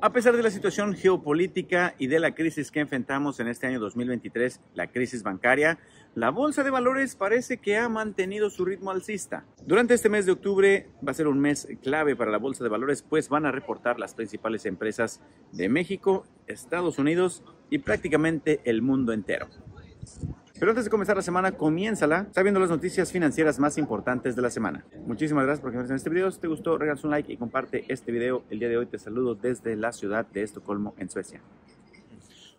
A pesar de la situación geopolítica y de la crisis que enfrentamos en este año 2023, la crisis bancaria, la bolsa de valores parece que ha mantenido su ritmo alcista. Durante este mes de octubre va a ser un mes clave para la bolsa de valores, pues van a reportar las principales empresas de México, Estados Unidos y prácticamente el mundo entero. Pero antes de comenzar la semana, comiénzala sabiendo las noticias financieras más importantes de la semana. Muchísimas gracias por quedarse en este video. Si te gustó, regalas un like y comparte este video. El día de hoy te saludo desde la ciudad de Estocolmo, en Suecia.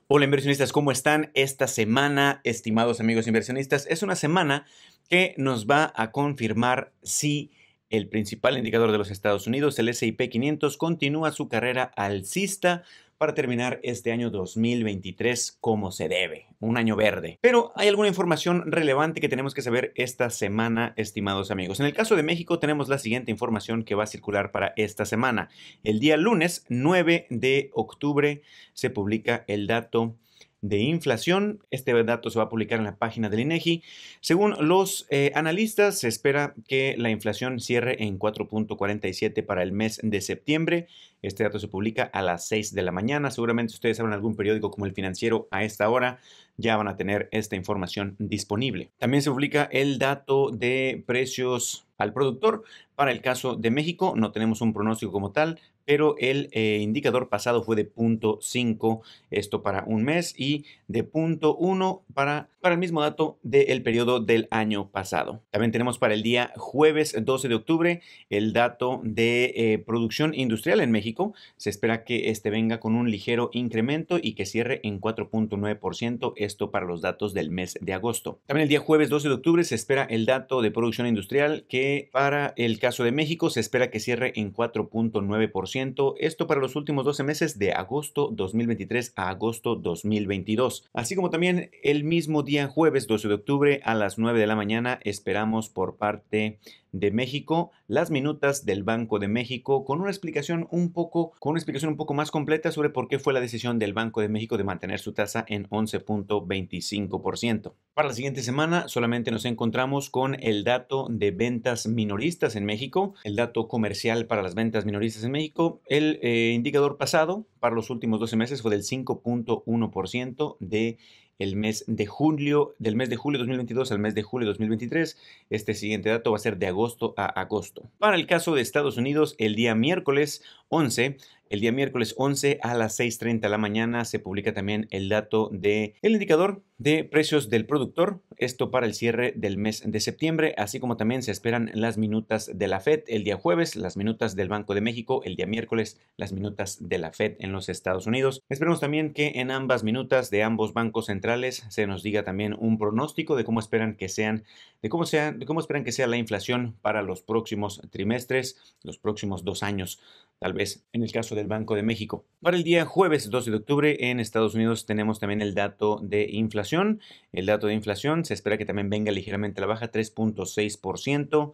Hola inversionistas, ¿cómo están esta semana, estimados amigos inversionistas? Es una semana que nos va a confirmar si el principal indicador de los Estados Unidos, el S&P 500, continúa su carrera alcista para terminar este año 2023 como se debe un año verde. Pero hay alguna información relevante que tenemos que saber esta semana, estimados amigos. En el caso de México tenemos la siguiente información que va a circular para esta semana. El día lunes 9 de octubre se publica el dato de inflación. Este dato se va a publicar en la página del INEGI. E Según los eh, analistas, se espera que la inflación cierre en 4.47 para el mes de septiembre. Este dato se publica a las 6 de la mañana. Seguramente ustedes saben algún periódico como El Financiero a esta hora, ya van a tener esta información disponible. También se publica el dato de precios al productor. Para el caso de México no tenemos un pronóstico como tal, pero el eh, indicador pasado fue de 0.5, esto para un mes, y de 0.1 para, para el mismo dato del periodo del año pasado. También tenemos para el día jueves 12 de octubre el dato de eh, producción industrial en México. Se espera que este venga con un ligero incremento y que cierre en 4.9%, esto para los datos del mes de agosto. También el día jueves 12 de octubre se espera el dato de producción industrial que para el caso de México se espera que cierre en 4.9% esto para los últimos 12 meses de agosto 2023 a agosto 2022. Así como también el mismo día, jueves 12 de octubre a las 9 de la mañana, esperamos por parte de México, las minutas del Banco de México, con una explicación un poco, con una explicación un poco más completa sobre por qué fue la decisión del Banco de México de mantener su tasa en 11.25%. Para la siguiente semana solamente nos encontramos con el dato de ventas minoristas en México, el dato comercial para las ventas minoristas en México. El eh, indicador pasado para los últimos 12 meses fue del 5.1% de el mes de julio, del mes de julio 2022 al mes de julio 2023. Este siguiente dato va a ser de agosto a agosto. Para el caso de Estados Unidos, el día miércoles 11, el día miércoles 11 a las 6.30 de la mañana se publica también el dato del el indicador de precios del productor, esto para el cierre del mes de septiembre, así como también se esperan las minutas de la Fed el día jueves, las minutas del Banco de México el día miércoles, las minutas de la Fed en los Estados Unidos. Esperemos también que en ambas minutas de ambos bancos centrales se nos diga también un pronóstico de cómo esperan que sean, de cómo sean, de cómo esperan que sea la inflación para los próximos trimestres, los próximos dos años. Tal vez en el caso de del Banco de México. Para el día jueves 12 de octubre en Estados Unidos tenemos también el dato de inflación. El dato de inflación se espera que también venga ligeramente a la baja, 3.6%,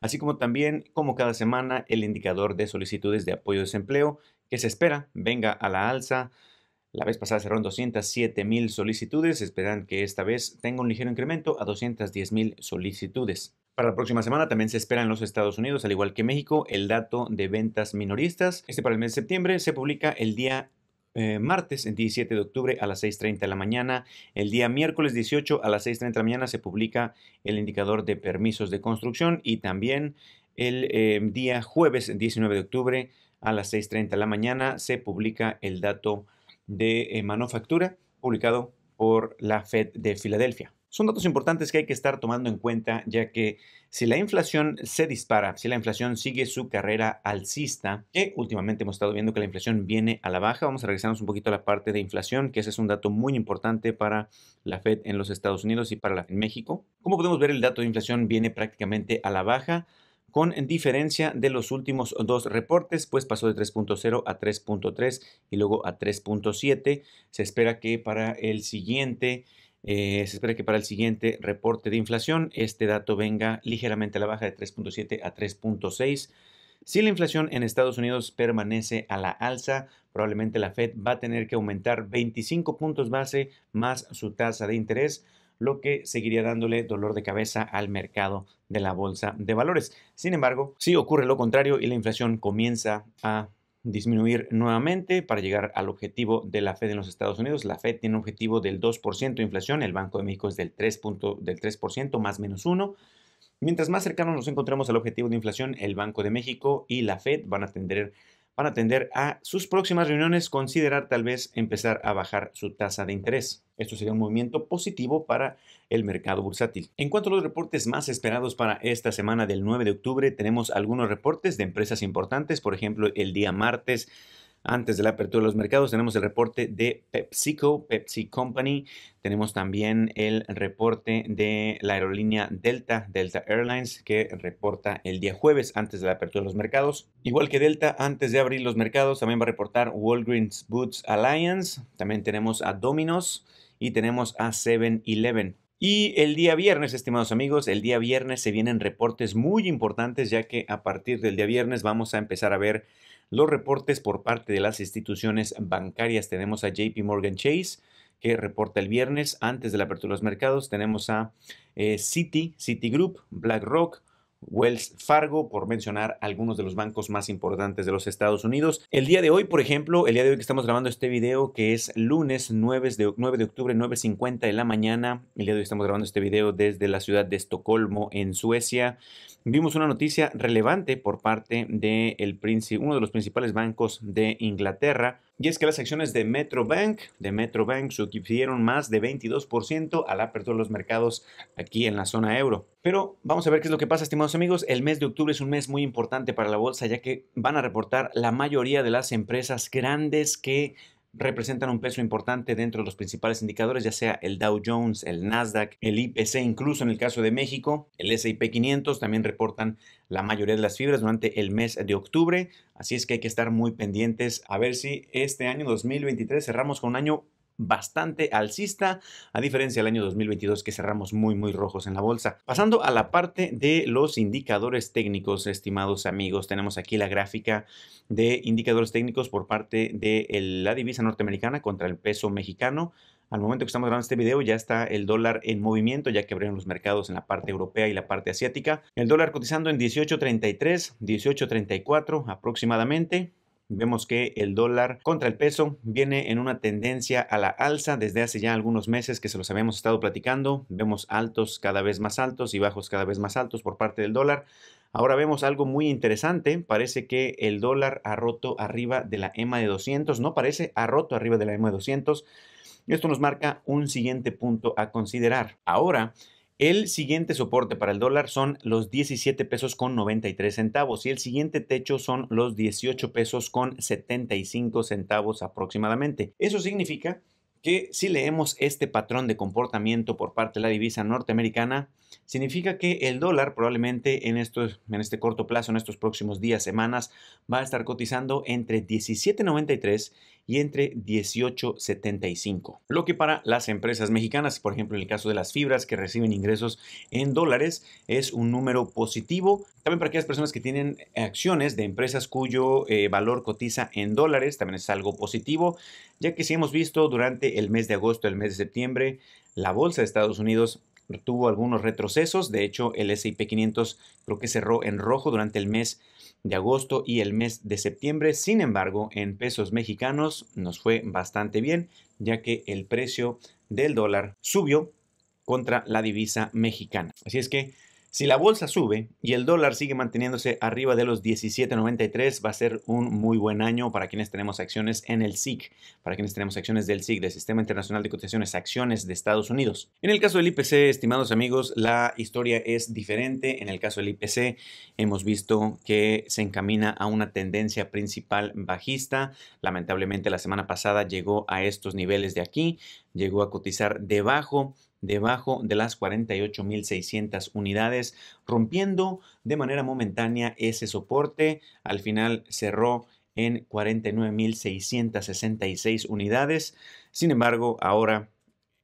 así como también, como cada semana, el indicador de solicitudes de apoyo de desempleo que se espera venga a la alza. La vez pasada cerraron 207 mil solicitudes, esperan que esta vez tenga un ligero incremento a 210 mil solicitudes. Para la próxima semana también se espera en los Estados Unidos, al igual que México, el dato de ventas minoristas. Este para el mes de septiembre se publica el día eh, martes, el 17 de octubre a las 6.30 de la mañana. El día miércoles 18 a las 6.30 de la mañana se publica el indicador de permisos de construcción y también el em, día jueves 19 de octubre a las 6.30 de la mañana se publica el dato de eh, manufactura publicado por la Fed de Filadelfia. Son datos importantes que hay que estar tomando en cuenta, ya que si la inflación se dispara, si la inflación sigue su carrera alcista, que últimamente hemos estado viendo que la inflación viene a la baja, vamos a regresarnos un poquito a la parte de inflación, que ese es un dato muy importante para la Fed en los Estados Unidos y para la en México. Como podemos ver, el dato de inflación viene prácticamente a la baja con diferencia de los últimos dos reportes, pues pasó de 3.0 a 3.3 y luego a 3.7. Se espera que para el siguiente eh, se espera que para el siguiente reporte de inflación este dato venga ligeramente a la baja de 3.7 a 3.6. Si la inflación en Estados Unidos permanece a la alza, probablemente la Fed va a tener que aumentar 25 puntos base más su tasa de interés, lo que seguiría dándole dolor de cabeza al mercado de la bolsa de valores. Sin embargo, si ocurre lo contrario y la inflación comienza a disminuir nuevamente para llegar al objetivo de la Fed en los Estados Unidos. La Fed tiene un objetivo del 2% de inflación, el Banco de México es del 3%, del más menos 1. Mientras más cercanos nos encontramos al objetivo de inflación, el Banco de México y la Fed van a tener para a a sus próximas reuniones considerar tal vez empezar a bajar su tasa de interés. Esto sería un movimiento positivo para el mercado bursátil. En cuanto a los reportes más esperados para esta semana del 9 de octubre, tenemos algunos reportes de empresas importantes, por ejemplo, el día martes antes de la apertura de los mercados tenemos el reporte de PepsiCo, Pepsi Company. Tenemos también el reporte de la aerolínea Delta, Delta Airlines, que reporta el día jueves antes de la apertura de los mercados. Igual que Delta, antes de abrir los mercados también va a reportar Walgreens Boots Alliance. También tenemos a Domino's y tenemos a 7-Eleven. Y el día viernes, estimados amigos, el día viernes se vienen reportes muy importantes, ya que a partir del día viernes vamos a empezar a ver los reportes por parte de las instituciones bancarias. Tenemos a JP Morgan Chase, que reporta el viernes antes de la apertura de los mercados. Tenemos a eh, Citi, Citigroup, BlackRock, Wells Fargo, por mencionar algunos de los bancos más importantes de los Estados Unidos. El día de hoy, por ejemplo, el día de hoy que estamos grabando este video, que es lunes 9 de, de octubre, 9.50 de la mañana, el día de hoy estamos grabando este video desde la ciudad de Estocolmo, en Suecia, vimos una noticia relevante por parte de el, uno de los principales bancos de Inglaterra, y es que las acciones de Metrobank, de Metrobank subieron más de 22% al apertura de los mercados aquí en la zona euro. Pero vamos a ver qué es lo que pasa, estimados amigos. El mes de octubre es un mes muy importante para la bolsa, ya que van a reportar la mayoría de las empresas grandes que representan un peso importante dentro de los principales indicadores, ya sea el Dow Jones, el Nasdaq, el IPC, incluso en el caso de México, el S&P 500 también reportan la mayoría de las fibras durante el mes de octubre, así es que hay que estar muy pendientes a ver si este año 2023 cerramos con un año bastante alcista, a diferencia del año 2022 que cerramos muy muy rojos en la bolsa. Pasando a la parte de los indicadores técnicos, estimados amigos, tenemos aquí la gráfica de indicadores técnicos por parte de la divisa norteamericana contra el peso mexicano. Al momento que estamos grabando este video ya está el dólar en movimiento, ya que abrieron los mercados en la parte europea y la parte asiática. El dólar cotizando en 18.33, 18.34 aproximadamente. Vemos que el dólar contra el peso viene en una tendencia a la alza desde hace ya algunos meses que se los habíamos estado platicando. Vemos altos cada vez más altos y bajos cada vez más altos por parte del dólar. Ahora vemos algo muy interesante. Parece que el dólar ha roto arriba de la EMA de 200. No parece, ha roto arriba de la EMA de 200. Esto nos marca un siguiente punto a considerar. Ahora, el siguiente soporte para el dólar son los 17 pesos con 93 centavos y el siguiente techo son los 18 pesos con 75 centavos aproximadamente. Eso significa que si leemos este patrón de comportamiento por parte de la divisa norteamericana, significa que el dólar probablemente en, en este corto plazo, en estos próximos días, semanas, va a estar cotizando entre 17.93 y entre 18.75. Lo que para las empresas mexicanas, por ejemplo en el caso de las fibras que reciben ingresos en dólares, es un número positivo. También para aquellas personas que tienen acciones de empresas cuyo eh, valor cotiza en dólares, también es algo positivo, ya que si hemos visto durante el mes de agosto, el mes de septiembre, la bolsa de Estados Unidos tuvo algunos retrocesos. De hecho, el SIP 500 creo que cerró en rojo durante el mes de agosto y el mes de septiembre. Sin embargo, en pesos mexicanos nos fue bastante bien, ya que el precio del dólar subió contra la divisa mexicana. Así es que si la bolsa sube y el dólar sigue manteniéndose arriba de los 17.93, va a ser un muy buen año para quienes tenemos acciones en el SIC, para quienes tenemos acciones del SIC, del Sistema Internacional de Cotizaciones, acciones de Estados Unidos. En el caso del IPC, estimados amigos, la historia es diferente. En el caso del IPC, hemos visto que se encamina a una tendencia principal bajista. Lamentablemente, la semana pasada llegó a estos niveles de aquí, llegó a cotizar debajo debajo de las 48.600 unidades, rompiendo de manera momentánea ese soporte. Al final cerró en 49.666 unidades. Sin embargo, ahora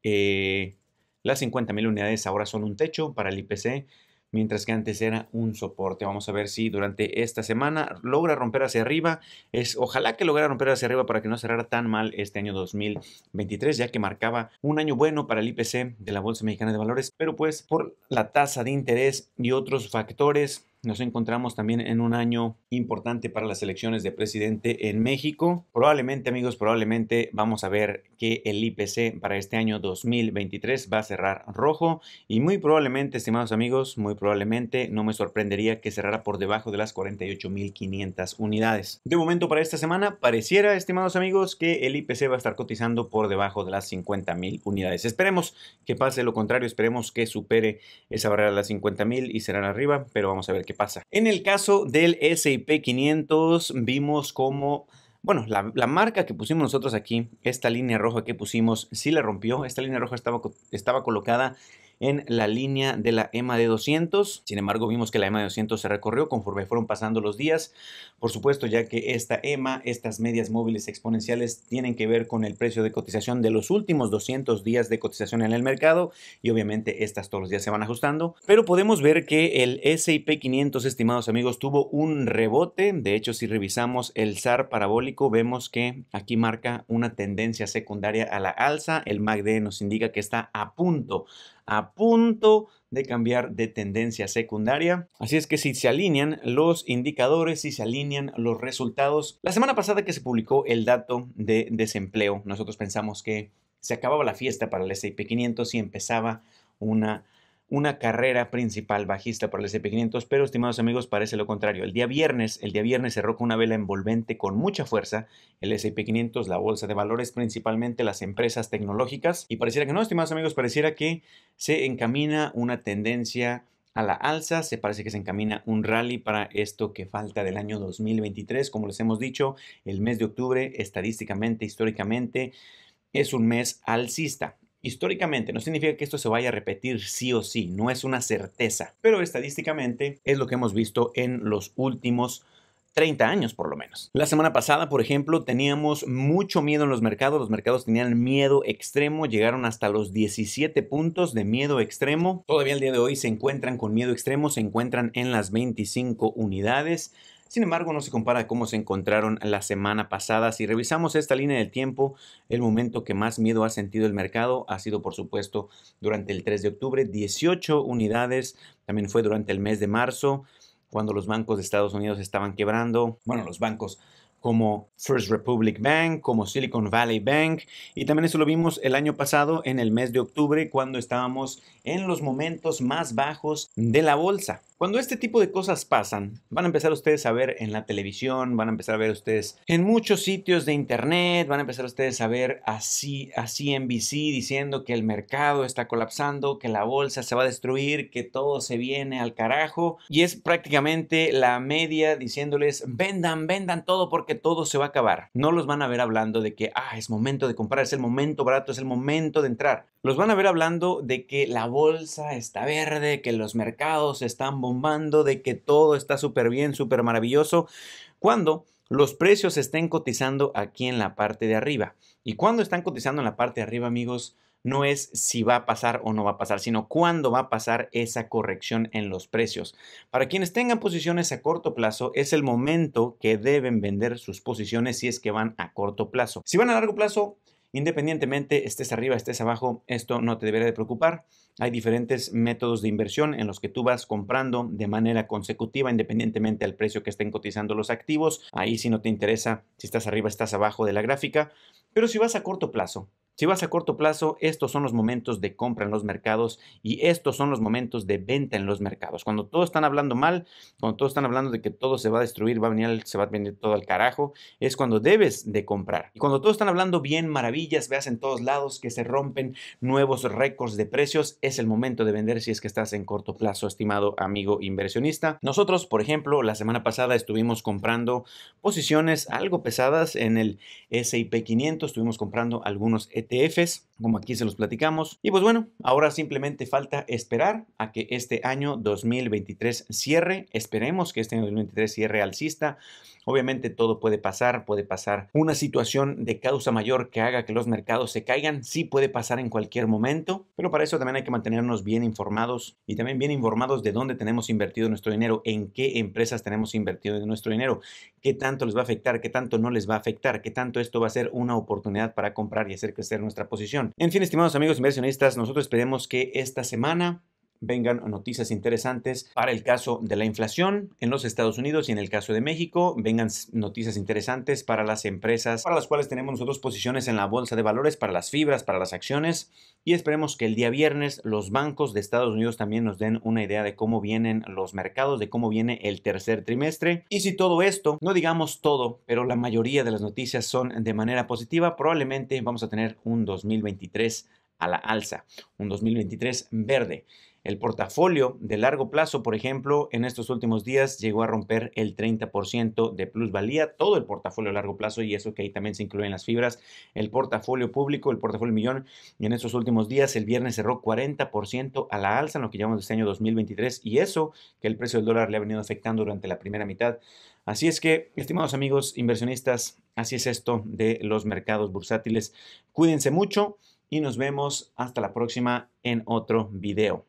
eh, las 50.000 unidades ahora son un techo para el IPC mientras que antes era un soporte. Vamos a ver si durante esta semana logra romper hacia arriba. Es, ojalá que logre romper hacia arriba para que no cerrara tan mal este año 2023, ya que marcaba un año bueno para el IPC de la Bolsa Mexicana de Valores, pero pues por la tasa de interés y otros factores nos encontramos también en un año importante para las elecciones de presidente en México. Probablemente, amigos, probablemente vamos a ver que el IPC para este año 2023 va a cerrar rojo y muy probablemente, estimados amigos, muy probablemente no me sorprendería que cerrara por debajo de las 48.500 unidades. De momento para esta semana pareciera, estimados amigos, que el IPC va a estar cotizando por debajo de las 50.000 unidades. Esperemos que pase lo contrario, esperemos que supere esa barrera de las 50.000 y cerrar arriba, pero vamos a ver pasa. En el caso del S&P 500 vimos cómo bueno, la, marca que pusimos nosotros aquí, esta línea roja que pusimos, sí la rompió. Esta línea roja estaba, estaba colocada en la línea de la EMA de 200. Sin embargo, vimos que la EMA de 200 se recorrió conforme fueron pasando los días. Por supuesto, ya que esta EMA, estas medias móviles exponenciales tienen que ver con el precio de cotización de los últimos 200 días de cotización en el mercado y obviamente estas todos los días se van ajustando. Pero podemos ver que el S&P 500, estimados amigos, tuvo un rebote. De hecho, si revisamos el SAR parabólico, vemos que aquí marca una tendencia secundaria a la alza. El MACD nos indica que está a punto a punto de cambiar de tendencia secundaria. Así es que si se alinean los indicadores, si se alinean los resultados. La semana pasada que se publicó el dato de desempleo, nosotros pensamos que se acababa la fiesta para el S&P 500 y empezaba una una carrera principal bajista para el SP500, pero estimados amigos, parece lo contrario. El día viernes, el día viernes cerró con una vela envolvente con mucha fuerza el SP500, la bolsa de valores, principalmente las empresas tecnológicas, y pareciera que no, estimados amigos, pareciera que se encamina una tendencia a la alza, se parece que se encamina un rally para esto que falta del año 2023, como les hemos dicho, el mes de octubre estadísticamente, históricamente, es un mes alcista históricamente no significa que esto se vaya a repetir sí o sí, no es una certeza, pero estadísticamente es lo que hemos visto en los últimos 30 años por lo menos. La semana pasada, por ejemplo, teníamos mucho miedo en los mercados, los mercados tenían miedo extremo, llegaron hasta los 17 puntos de miedo extremo, todavía el día de hoy se encuentran con miedo extremo, se encuentran en las 25 unidades. Sin embargo, no se compara a cómo se encontraron la semana pasada. Si revisamos esta línea del tiempo, el momento que más miedo ha sentido el mercado ha sido, por supuesto, durante el 3 de octubre, 18 unidades. También fue durante el mes de marzo, cuando los bancos de Estados Unidos estaban quebrando. Bueno, los bancos como First Republic Bank, como Silicon Valley Bank, y también eso lo vimos el año pasado en el mes de octubre cuando estábamos en los momentos más bajos de la bolsa. Cuando este tipo de cosas pasan, van a empezar ustedes a ver en la televisión, van a empezar a ver ustedes en muchos sitios de internet, van a empezar ustedes a ver así en CNBC diciendo que el mercado está colapsando, que la bolsa se va a destruir, que todo se viene al carajo, y es prácticamente la media diciéndoles vendan, vendan todo porque que todo se va a acabar. No los van a ver hablando de que, ah, es momento de comprar, es el momento barato, es el momento de entrar. Los van a ver hablando de que la bolsa está verde, que los mercados están bombando, de que todo está súper bien, súper maravilloso, cuando los precios estén cotizando aquí en la parte de arriba. Y cuando están cotizando en la parte de arriba, amigos, no es si va a pasar o no va a pasar, sino cuándo va a pasar esa corrección en los precios. Para quienes tengan posiciones a corto plazo, es el momento que deben vender sus posiciones si es que van a corto plazo. Si van a largo plazo, Independientemente estés arriba, estés abajo, esto no te debería de preocupar. Hay diferentes métodos de inversión en los que tú vas comprando de manera consecutiva, independientemente al precio que estén cotizando los activos. Ahí si no te interesa si estás arriba, estás abajo de la gráfica. Pero si vas a corto plazo, si vas a corto plazo, estos son los momentos de compra en los mercados y estos son los momentos de venta en los mercados. Cuando todos están hablando mal, cuando todos están hablando de que todo se va a destruir, va a venir, se va a vender todo al carajo, es cuando debes de comprar. Y cuando todos están hablando bien, maravillas, veas en todos lados que se rompen nuevos récords de precios, es el momento de vender si es que estás en corto plazo, estimado amigo inversionista. Nosotros, por ejemplo, la semana pasada estuvimos comprando posiciones algo pesadas en el S&P 500, estuvimos comprando algunos e de F como aquí se los platicamos. Y pues bueno, ahora simplemente falta esperar a que este año 2023 cierre. Esperemos que este año 2023 cierre alcista. Obviamente todo puede pasar, puede pasar una situación de causa mayor que haga que los mercados se caigan, sí puede pasar en cualquier momento, pero para eso también hay que mantenernos bien informados y también bien informados de dónde tenemos invertido nuestro dinero, en qué empresas tenemos invertido nuestro dinero, qué tanto les va a afectar, qué tanto no les va a afectar, qué tanto esto va a ser una oportunidad para comprar y hacer crecer nuestra posición en fin, estimados amigos inversionistas, nosotros esperemos que esta semana vengan noticias interesantes para el caso de la inflación en los Estados Unidos y en el caso de México, vengan noticias interesantes para las empresas para las cuales tenemos nosotros posiciones en la bolsa de valores, para las fibras, para las acciones y esperemos que el día viernes los bancos de Estados Unidos también nos den una idea de cómo vienen los mercados, de cómo viene el tercer trimestre y si todo esto, no digamos todo, pero la mayoría de las noticias son de manera positiva, probablemente vamos a tener un 2023 a la alza, un 2023 verde. El portafolio de largo plazo, por ejemplo, en estos últimos días llegó a romper el 30% de plusvalía, todo el portafolio a largo plazo y eso que ahí también se incluyen las fibras, el portafolio público, el portafolio millón y en estos últimos días el viernes cerró 40% a la alza en lo que llamamos este año 2023 y eso que el precio del dólar le ha venido afectando durante la primera mitad. Así es que, estimados amigos inversionistas, así es esto de los mercados bursátiles. Cuídense mucho y nos vemos hasta la próxima en otro video.